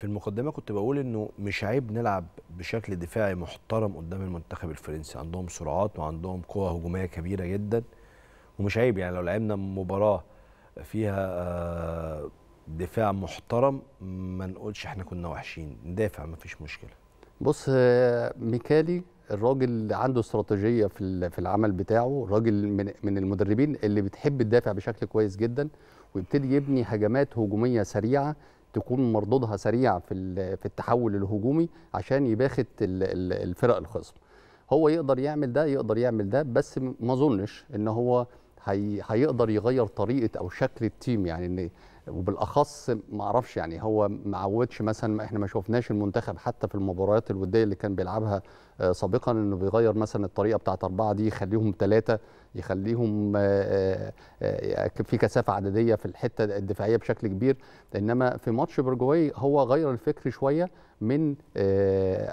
في المقدمه كنت بقول انه مش عيب نلعب بشكل دفاعي محترم قدام المنتخب الفرنسي عندهم سرعات وعندهم قوه هجوميه كبيره جدا ومش عيب يعني لو لعبنا مباراه فيها آه، دفاع محترم ما نقولش احنا كنا وحشين ندافع ما فيش مشكله بص آه، ميكالي الراجل عنده استراتيجيه في في العمل بتاعه راجل من من المدربين اللي بتحب تدافع بشكل كويس جدا ويبتدي يبني هجمات هجوميه سريعه تكون مردودها سريع في في التحول الهجومي عشان يباخت الفرق الخصم هو يقدر يعمل ده يقدر يعمل ده بس ما اظنش ان هو هيقدر يغير طريقه او شكل التيم يعني ان وبالاخص ما اعرفش يعني هو ما عودش مثلا احنا ما شفناش المنتخب حتى في المباريات الوديه اللي كان بيلعبها آه، سابقا انه بيغير مثلا الطريقه بتاعت اربعه دي يخليهم ثلاثه يخليهم آه، آه، في كثافه عدديه في الحته الدفاعيه بشكل كبير انما في ماتش برجواي هو غير الفكر شويه من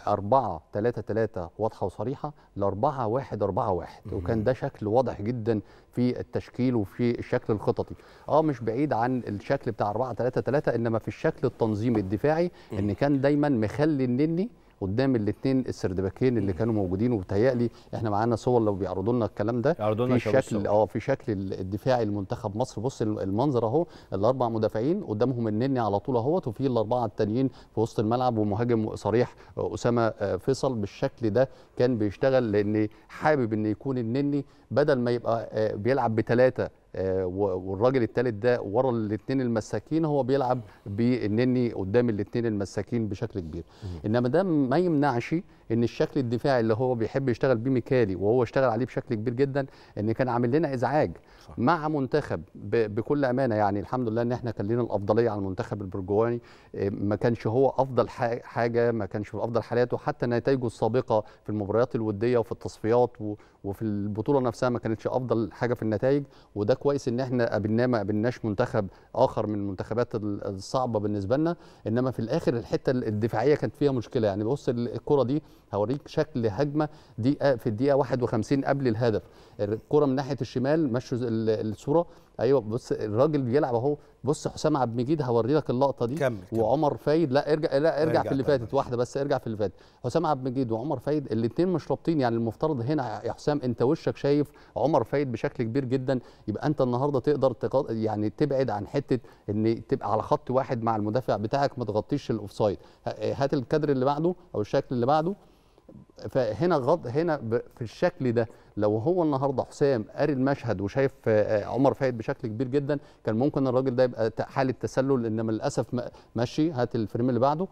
اربعه ثلاثه ثلاثه واضحه وصريحه لاربعه واحد اربعه واحد وكان ده شكل واضح جدا في التشكيل وفي الشكل الخططي اه مش بعيد عن الشكل الشكل بتاع 4 3 3 انما في الشكل التنظيمي الدفاعي ان كان دايما مخلي النني قدام الاثنين السردباكين اللي كانوا موجودين وبتهيألي احنا معانا صور لو بيعرضوا لنا الكلام ده في شكل اه في شكل الدفاعي لمنتخب مصر بص المنظر اهو الاربع مدافعين قدامهم النني على طول اهوت وفي الاربعه التانيين في وسط الملعب ومهاجم صريح اسامه آه، فيصل بالشكل ده كان بيشتغل لان حابب ان يكون النني بدل ما يبقى آه، بيلعب بثلاثه آه، والراجل الثالث ده ورا الاثنين المساكين هو بيلعب بالنني قدام الاثنين المساكين بشكل كبير انما ده ما يمنعش ان الشكل الدفاعي اللي هو بيحب يشتغل بيه ميكالي وهو اشتغل عليه بشكل كبير جدا ان كان عامل لنا ازعاج صح. مع منتخب بكل امانه يعني الحمد لله ان احنا كان لنا الافضليه على المنتخب البرجواني آه، ما كانش هو افضل حاجه ما كانش في افضل حالاته حتى نتائجه السابقه في المباريات الوديه وفي التصفيات وفي البطوله نفسها ما كانتش افضل حاجه في النتائج وده كويس ان احنا قابلناه ما قابلناش منتخب اخر من المنتخبات الصعبه بالنسبه لنا انما في الاخر الحته الدفاعيه كانت فيها مشكله يعني بص الكره دي هوريك شكل هجمه دقيقه في الدقيقه 51 قبل الهدف الكره من ناحيه الشمال مشوا الصوره ايوه بص الراجل بيلعب اهو بص حسام عبد المجيد هوري لك اللقطه دي كمل وعمر فايد لا ارجع لا ارجع في اللي فاتت واحده بس ارجع في اللي فاتت حسام عبد المجيد وعمر فايد الاثنين مش رابطين يعني المفترض هنا يا حسام انت وشك شايف عمر فايد بشكل كبير جدا يبقى انت النهارده تقدر تقض... يعني تبعد عن حته ان تبقى على خط واحد مع المدافع بتاعك ما تغطيش الاوفسايد هات الكادر اللي بعده او الشكل اللي بعده فهنا غض هنا في الشكل ده لو هو النهارده حسام قاري المشهد وشايف آه، آه، عمر فايد بشكل كبير جدا كان ممكن الراجل ده يبقى حاله تسلل انما للاسف ماشي هات الفريم اللي بعده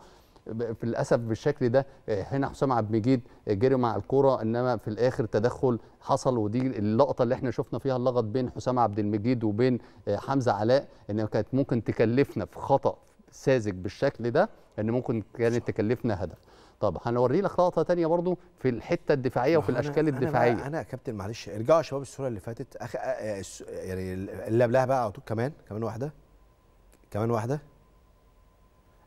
في للاسف بالشكل ده آه، هنا حسام عبد المجيد جري مع الكوره انما في الاخر تدخل حصل ودي اللقطه اللي احنا شفنا فيها اللغط بين حسام عبد المجيد وبين حمزه علاء انها كانت ممكن تكلفنا في خطا ساذج بالشكل ده ان ممكن كانت تكلفنا هدف طب هنوري لك لقطه ثانيه برضو في الحته الدفاعيه وفي الاشكال أنا الدفاعيه انا, أنا يا كابتن معلش ارجعوا يا شباب الصوره اللي فاتت أخ... يعني اللي قبلها بقى على طول كمان كمان واحده كمان واحده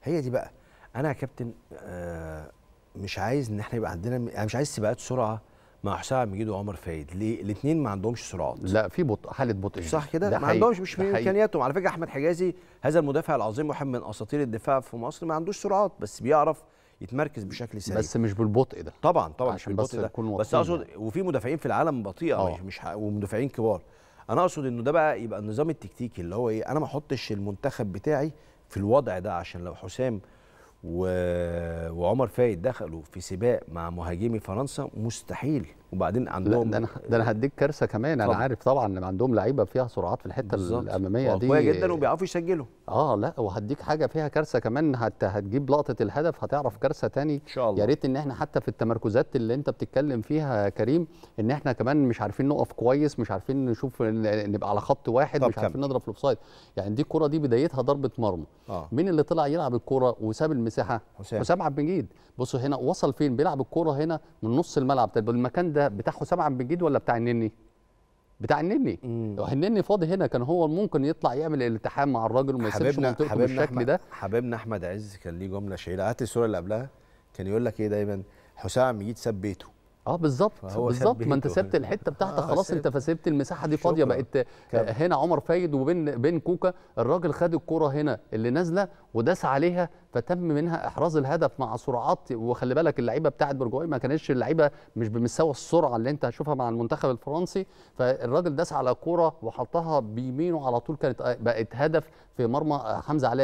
هي دي بقى انا يا كابتن آه مش عايز ان احنا يبقى عندنا انا يعني مش عايز سباقات سرعه مع حسام مجيد وعمر فايد ليه الاثنين ما عندهمش سرعات لا في بطء حاله بطء صح كده ما عندهمش مش من امكانياتهم على فكره احمد حجازي هذا المدافع العظيم واحد من اساطير الدفاع في مصر ما عندوش سرعات بس بيعرف يتمركز بشكل سريع بس مش بالبطء ده طبعا طبعا مش بالبطء ده بس اقصد وفي مدافعين في العالم بطيئه أوه. مش ومدافعين كبار انا اقصد انه ده بقى يبقى النظام التكتيكي اللي هو ايه انا ما احطش المنتخب بتاعي في الوضع ده عشان لو حسام وعمر فايد دخلوا في سباق مع مهاجمي فرنسا مستحيل وبعدين عندهم ده انا ده انا هديك كارثه كمان طبعا. انا عارف طبعا ان عندهم لعيبه فيها سرعات في الحته بالزبط. الاماميه دي قويه جدا وبيعرفوا يسجلوا اه لا وهديك حاجه فيها كارثه كمان حتى هتجيب لقطه الهدف هتعرف كارثه تاني ان شاء الله يا ريت ان احنا حتى في التمركزات اللي انت بتتكلم فيها يا كريم ان احنا كمان مش عارفين نقف كويس مش عارفين نشوف نبقى على خط واحد مش عارفين نضرب في الاوفسايد يعني دي الكوره دي بدايتها ضربه مرمى آه. مين اللي طلع يلعب الكوره وساب المساحه حسام حسام عبد المجيد بصوا هنا وصل فين بيلعب الكوره هنا من نص الملعب طب المكان ده ده بتاع حسام عبد المجيد ولا بتاع النني؟ بتاع النني لو النني فاضي هنا كان هو ممكن يطلع يعمل الالتحام مع الراجل وما يسيبش منطقته بالشكل ده حبيبنا احمد عز كان ليه جمله شهيره هات الصوره اللي قبلها كان يقول لك ايه دايما حسام عبد المجيد ساب بيته اه بالظبط بالظبط ما انت سبت الحته بتاعتك آه خلاص انت فسبت المساحه دي فاضيه بقت هنا عمر فايد وبين بين كوكا الراجل خد الكوره هنا اللي نازله وداس عليها فتم منها احراز الهدف مع سرعات وخلي بالك اللعيبه بتاعت برجواي ما كانتش اللعيبه مش بمستوى السرعه اللي انت هتشوفها مع المنتخب الفرنسي فالراجل داس على كوره وحطها بيمينه على طول كانت بقت هدف في مرمى حمزه علاء